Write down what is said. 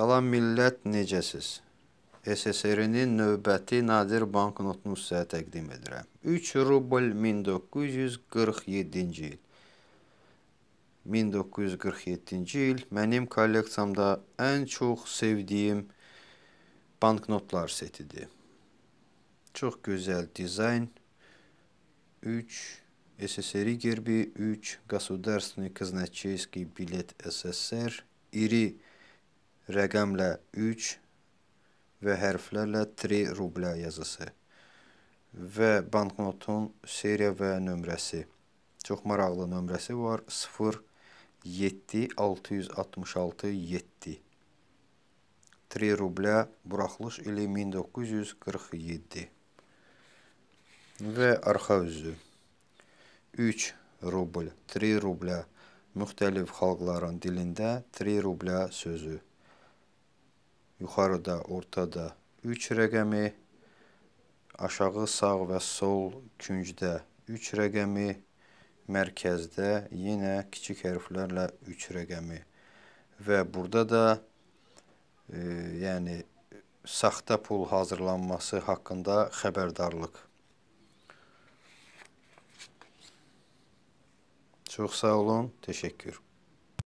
Salam millət, necəsiz? SSR-nin növbəti nadir banknotunu sizə təqdim edirəm. 3 rubl 1947-ci il. 1947-ci il mənim kolleksiyamda ən çox sevdiyim banknotlar setidir. Çox gözəl dizayn. 3 SSR gerbi, 3 Государственный казначейский билет СССР, iri rəqəmlə 3 və hərflərlə 3 rublə yazısı və banknotun seriya və nömrəsi. Çox maraqlı nömrəsi var 0 7 666 7. 3 rublə buraxılış ili 1947 və arxa üzü 3 rubl 3 rublə müxtəlif xalqların dilində 3 rublə sözü yuxarıda, ortada 3 rəqəmi, aşağı sağ və sol küncdə 3 rəqəmi, mərkəzdə yenə kiçik hərflərlə 3 rəqəmi və burada da e, yəni saxta pul hazırlanması haqqında xəbərdarlıq. Çox sağ olun, təşəkkür.